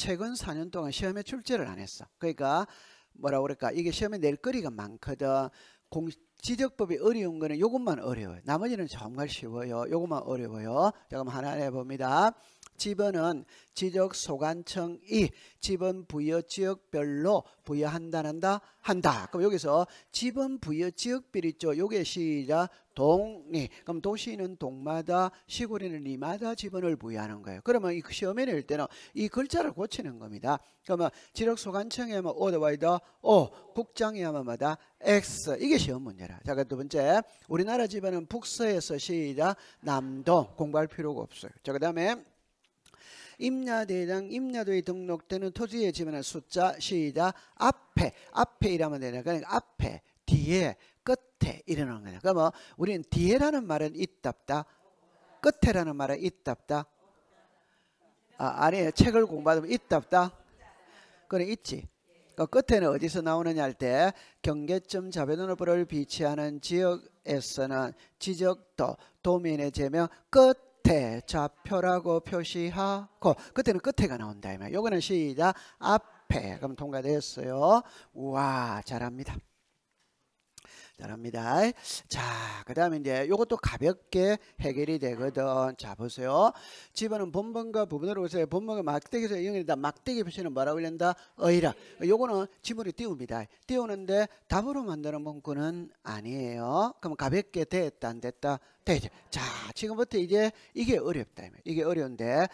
최근 4년 동안 시험에 출제를 안 했어. 그러니까 뭐라 그럴까 이게 시험에 낼 거리가 많거든. 공, 지적법이 어려운 거는 요것만 어려워요. 나머지는 정말 쉬워요. 요것만 어려워요. 잠깐 하나 해봅니다. 지번은 지적 소관청이 지번 부여 지역별로 부여한다는다 한다. 그럼 여기서 지번 부여 지역별 있죠. 요게 시작 동리. 그럼 도시는 동마다 시골에는 리마다 지번을 부여하는 거예요. 그러면 이 시험에 낼 때는 이 글자를 고치는 겁니다. 그러면 지적 소관청에 하면 오더와이더 오 국장에 하면 마다 X 이게 시험 문제라. 자, 그 두 번째 우리나라 지번은 북서에서 시작 남동 공부할 필요가 없어요. 자, 그 다음에 임야대장 임야도에 등록되는 토지에 지면한 숫자 시작 앞에 앞에 이라면 되냐 그러니까 앞에 뒤에 끝에 이러는 거냐 그러면 우리는 뒤에라는 말은 있답다 끝에라는 말은 있답다 아, 아니에요 책을 공부하면 있답다 그건 있지 그 끝에는 어디서 나오느냐 할 때 경계점 자배눈으로 비치하는 지역에서는 지적도 도민의 제명 끝 끝에 좌표라고 표시하고 그때는 끝에가 나온다. 이거는 시작 앞에 그럼 통과됐어요. 우와 잘합니다. 합니다 자, 그 다음에 이제 이것도 가볍게 해결이 되거든. 자, 보세요. 집어는 본문과 부분으로 보세요. 본문과 막대기에서 이용된다. 막대기 표시는 뭐라고 읽는다? 어이라. 요거는 지문이 띄웁니다. 띄우는데 답으로 만드는 문구는 아니에요. 그럼 가볍게 됐다, 안 됐다? 되죠. 자, 지금부터 이제 이게 어렵다. 이게 어려운데.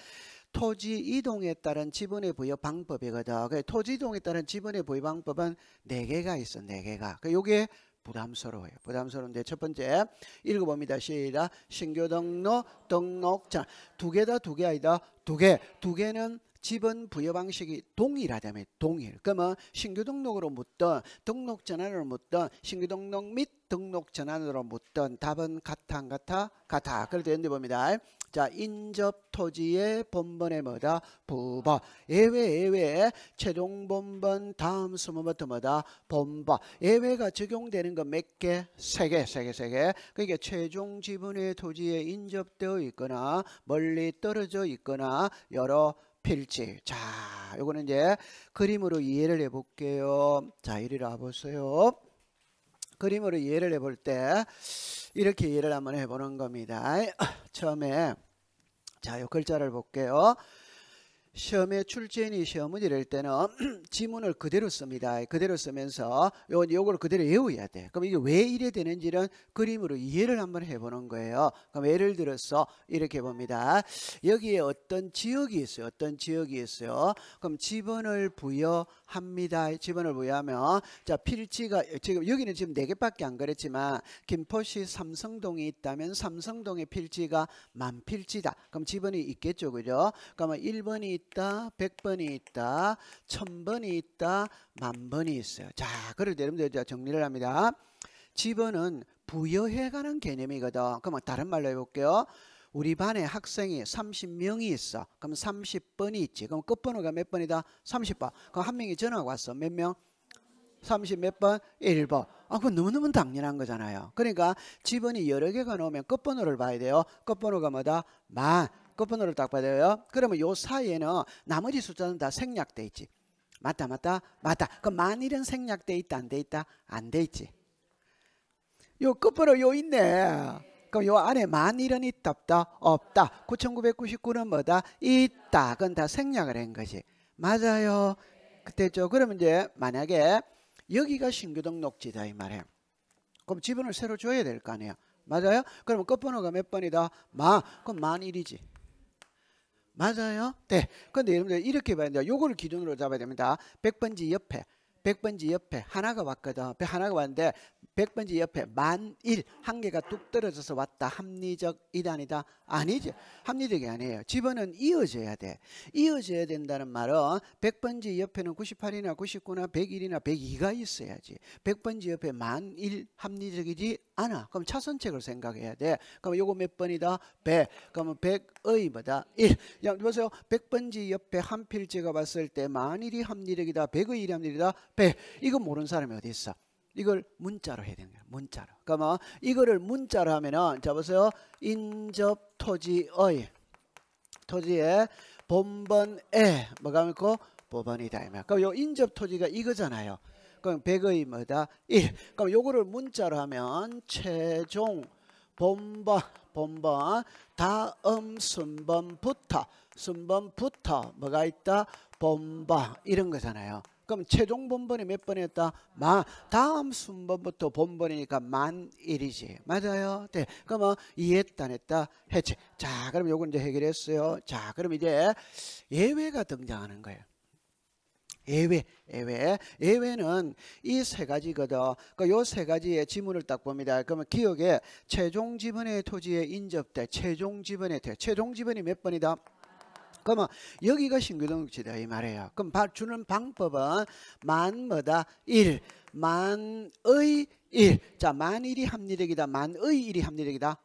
토지 이동에 따른 지분의 부여 방법이거든. 토지 이동에 따른 지분의 부여 방법은 4개가 있어, 4개가. 그 그러니까 요게 부담스러워요. 부담스러운데 첫 번째 읽어봅니다. 시작. 신규 등록 등록 자두 개다 두 개 아니다 두 개. 두 개는 집은 부여 방식이 동일하다면 동일. 그러면 신규 등록으로 묻던 등록 전환으로 묻던 신규 등록 및 등록 전환으로 묻던 답은 같아 안 같아? 같아. 그래도 연대 봅니다. 자 인접 토지의 본번에 뭐다? 부번. 예외 예외 최종 본번 다음 수문부터 뭐다? 본번. 예외가 적용되는 건 몇 개? 세 개, 세 개, 세 개. 그러니까 최종 지분의 토지에 인접되어 있거나 멀리 떨어져 있거나 여러 필지. 자, 요거는 이제 그림으로 이해를 해볼게요. 자, 이리 와보세요. 그림으로 이해를 해볼 때 이렇게 이해를 한번 해보는 겁니다. 처음에 자, 요 글자를 볼게요. 시험에 출제니 시험을 이럴 때는 지문을 그대로 씁니다. 그대로 쓰면서 요건 요걸 그대로 외워야 돼. 그럼 이게 왜 이래 되는지는 그림으로 이해를 한번 해보는 거예요. 그럼 예를 들어서 이렇게 봅니다. 여기에 어떤 지역이 있어요. 어떤 지역이 있어요. 그럼 지번을 부여합니다. 지번을 부여하면 자 필지가 지금 여기는 지금 네 개밖에 안 그랬지만 김포시 삼성동이 있다면 삼성동의 필지가 만필지다. 그럼 지번이 있겠죠, 그죠? 그러면 1번이 있다, 1 0 0번이 있다, 1 0 0 0번이 있다, 만번이 있어요. 자, 그럴 때 여러분들 정리를 합니다. 집어는 부여해가는 개념이거든. 그럼 다른 말로 해볼게요. 우리 반에 학생이 30명이 있어. 그럼 30번이 있지. 그럼 끝번호가 몇 번이다? 30번. 그럼 한 명이 전화가 왔어. 몇 명? 30 몇 번? 1번. 아, 그건 너무너무 당연한 거잖아요. 그러니까 지번이 여러 개가 나오면 끝번호를 봐야 돼요. 끝번호가 뭐다? 만. 끝번호를 딱 봐야 돼요. 그러면 요 사이에는 나머지 숫자는 다 생략돼 있지. 맞다 맞다 맞다. 그 만일은 생략돼 있다 안 돼 있다 안 돼 있지. 요 끝번호 요 있네. 그럼 요 안에 만일은 있다 없다 없다. 9999는 뭐다 있다. 그건 다 생략을 한 거지. 맞아요. 그때죠. 그러면 이제 만약에 여기가 신규 등록지다 이말이에 그럼 지분을 새로 줘야 될 거 아니에요. 맞아요? 그러 끝번호가 몇 번이다? 마. 그럼 만일이지. 맞아요? 네. 근데 여러분들 이렇게 봐야 돼요. 요거를 기준으로 잡아야 됩니다. 100번지 옆에 100번지 옆에 하나가 왔거든. 하나가 왔는데 100번지 옆에 만일 한 개가 뚝 떨어져서 왔다. 합리적 이단이다. 아니죠. 합리적이 아니에요. 집어는 이어져야 돼. 이어져야 된다는 말은 100번지 옆에는 98이나 99나 101이나 102가 있어야지. 100번지 옆에 만일 합리적이지 않아. 그럼 차선책을 생각해야 돼. 그럼 요거 몇 번이다? 100. 그러면 100의 뭐다? 1. 보세요. 100번지 옆에 한 필지가 봤을때 만일이 합리적이다. 100의 일이 합리적이다. 100. 이거 모르는 사람이 어디 있어? 이걸 문자로 해야 되는 거예요. 문자로. 그러면 이거를 문자로 하면은 자 보세요. 인접 토지의 토지의 본번에 뭐가 있고 법원이다 이말. 그럼 요 인접 토지가 이거잖아요. 그럼 100의 뭐다? 1. 그럼 요거를 문자로 하면 최종 본번 본번 다음 순번부터 순번부터 뭐가 있다? 본번 이런 거잖아요. 그럼 최종 본번이 몇번 했다? 만 다음 순번부터 본번이니까 만 1이지. 맞아요? 네. 그러면 뭐 이했다 안다 해체. 자, 그럼 요건 이제 해결했어요. 자, 그럼 이제 예외가 등장하는 거예요. 예외, 예외. 예외는 이 세 가지거든. 그요 세 가지의 지문을 딱 봅니다. 그러면 기억에 최종 지번의 토지에 인접대, 최종 지번의 대, 최종 지번이 몇 번이다? 그러면 여기가 신규동력지다 이 말이에요. 그럼 주는 방법은 만마다 일, 만의 일. 자, 만일이 합리적이다. 만의 일이 합리적이다.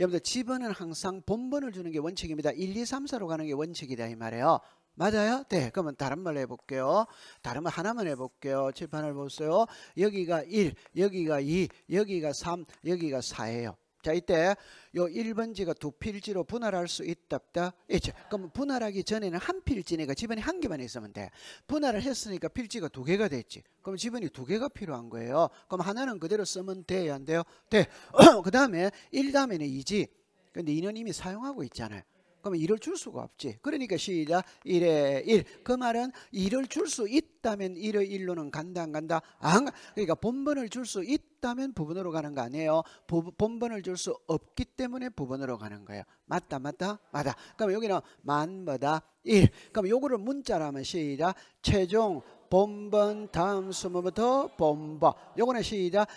여러분들 집어 항상 본번을 주는 게 원칙입니다. 1, 2, 3, 4로 가는 게 원칙이다 이 말이에요. 맞아요? 네. 그러면 다른 말 해볼게요. 다른 말 하나만 해볼게요. 칠판을 보세요. 여기가 1, 여기가 2, 여기가 3, 여기가 4예요. 자 이때 요 1번지가 두 필지로 분할할 수 있답다. 이제 예, 그럼 분할하기 전에는 한 필지니까 지번이 한 개만 있으면 돼. 분할을 했으니까 필지가 두 개가 됐지. 그럼 지번이 두 개가 필요한 거예요. 그럼 하나는 그대로 쓰면 돼요안 돼요? 돼. 그다음에 1 다음에는 2지. 근데 2는 이미 사용하고 있잖아요. 그러면 일을 줄 수가 없지. 그러니까 시작. 일에 일. 그 말은 일을 줄 수 있다면 일의 일로는 간다 안 간다. 안. 그러니까 본번을줄 수 있다면 부분으로 가는 거 아니에요. 부, 본번을줄 수 없기 때문에 부분으로 가는 거예요. 맞다 맞다 맞다. 그러면 여기는 만보다 일. 그럼 요거를 문자로하면 시작. 최종 본번 다음 수문부터 본번 요거는 시작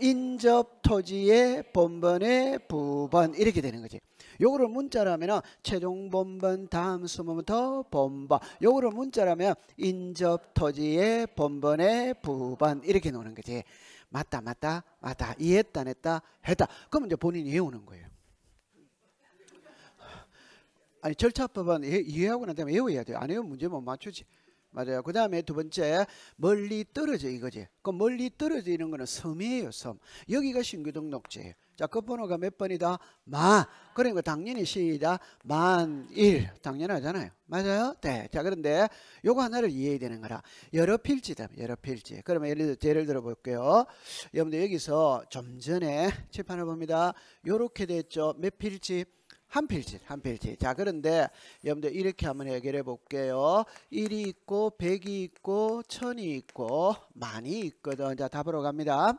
인접 토지의 본번의 부번 이렇게 되는 거지. 요거를 문자라면 최종 본번 다음 수문부터 본번 요거를 문자라면 인접 토지의 본번의 부번 이렇게 노는 거지. 맞다 맞다 맞다 이해했다 냈다 했다. 그럼 이제 본인이 외우는 거예요. 아니 절차법은 이해하고 난 다음에 외워야 돼요. 안 외우면 문제 못 맞추지. 맞아요. 그 다음에 두 번째 멀리 떨어져 이거지. 그 멀리 떨어져 있는 거는 섬이에요. 섬. 여기가 신규 등록지예요. 자, 그번호가몇 번이다? 만. 그러니까 당연히 시다 만일 당연하잖아요. 맞아요? 네. 자, 그런데 요거 하나를 이해해야 되는 거라. 여러 필지다. 여러 필지. 그러면 예를, 예를 들어 볼게요. 여러분들 여기서 좀 전에 칠판을 봅니다. 요렇게 됐죠. 몇 필지? 한 필지, 한 필지. 자, 그런데 여러분들 이렇게 한번 해결해 볼게요. 1이 있고 100이 있고 1000이 있고 많이 있거든. 자, 답으로 갑니다.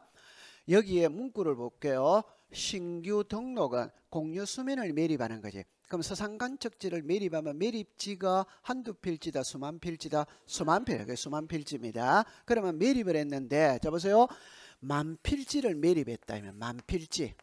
여기에 문구를 볼게요. 신규 등록은 공유 수면을 매립하는 거지. 그럼 서상간척지를 매립하면 매립지가 한두 필지다 수만 필지다 수만 필 수만 필지입니다. 그러면 매립을 했는데 자 보세요. 만 필지를 매립했다 면 만필지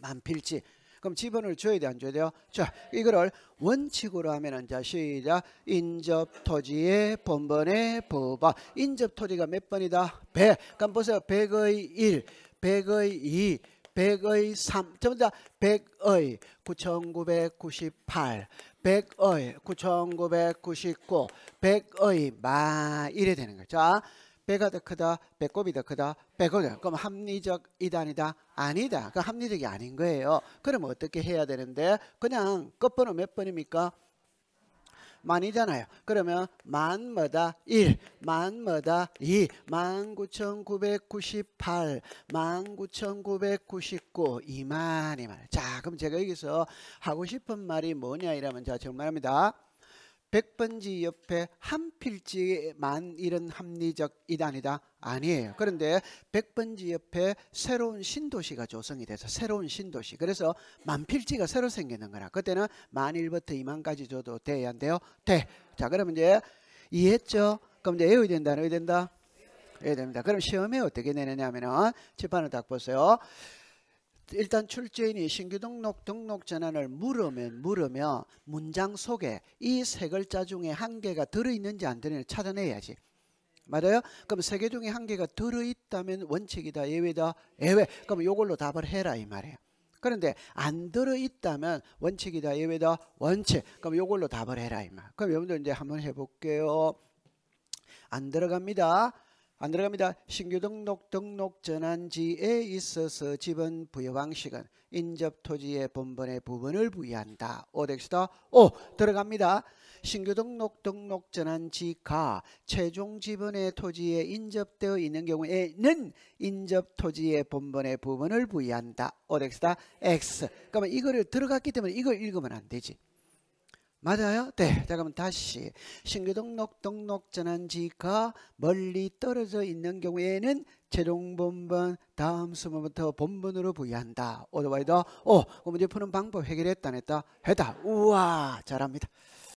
만필지 그럼 지분을 줘야 돼 안 줘야 돼요? 자 이거를 원칙으로 하면 은자 시작 인접 토지의 본번의 법아 인접 토지가 몇 번이다? 100 그럼 보세요 100의 1 100의 2 100의 3 전부 다 100의 9998 100의 9999 100의 마 이래 되는 거죠. 자, 배가 더 크다, 배꼽이 더 크다, 배꼽이 더 그럼 합리적 이단이다? 아니다. 그 합리적이 아닌 거예요. 그럼 어떻게 해야 되는데 그냥 끝번호 몇 번입니까? 만이잖아요. 그러면 만마다 1, 만마다 2, 19,998, 19,999, 2만이 말. 자, 그럼 제가 여기서 하고 싶은 말이 뭐냐 이러면 자, 정말합니다. 백번지 옆에 한 필지만 이런 합리적 이단이다? 아니에요. 그런데 백번지 옆에 새로운 신도시가 조성이 돼서 새로운 신도시. 그래서 만 필지가 새로 생기는 거라. 그때는 만일부터이만까지 줘도 돼야 한대요. 돼. 자, 그러면 이제 이해했죠? 그럼 이제 외워야 된다, 외워야 된다? 외워야 됩니다. 그럼 시험에 어떻게 내느냐 하면은, 칠판을 딱 보세요. 일단 출제인이 신규 등록 등록 전환을 물으면 물으며 문장 속에 이 세 글자 중에 한 개가 들어있는지 안되어있는지 찾아내야지. 맞아요? 그럼 세 개 중에 한 개가 들어있다면 원칙이다, 예외다, 예외. 그럼 요걸로 답을 해라 이 말이에요. 그런데 안 들어있다면 원칙이다, 예외다, 원칙. 그럼 요걸로 답을 해라 이 말. 그럼 여러분들 이제 한번 해볼게요. 안 들어갑니다. 안 들어갑니다. 신규 등록 등록 전환지에 있어서 지분 부여 방식은 인접 토지의 본분의 부분을 부여한다. 오덱스다오 들어갑니다. 신규 등록 등록 전환지가 최종 지분의 토지에 인접되어 있는 경우에는 인접 토지의 본분의 부분을 부여한다. 오덱스다 X. 그러면 이거를 들어갔기 때문에 이걸 읽으면 안 되지. 맞아요? 네. 자, 그럼 다시. 신규 등록 등록 전환지가 멀리 떨어져 있는 경우에는 최종 본번 다음 수문부터 본분으로 부여한다. 오더바이더 오, 문제 푸는 방법 해결했다, 했다, 했다. 우와, 잘합니다.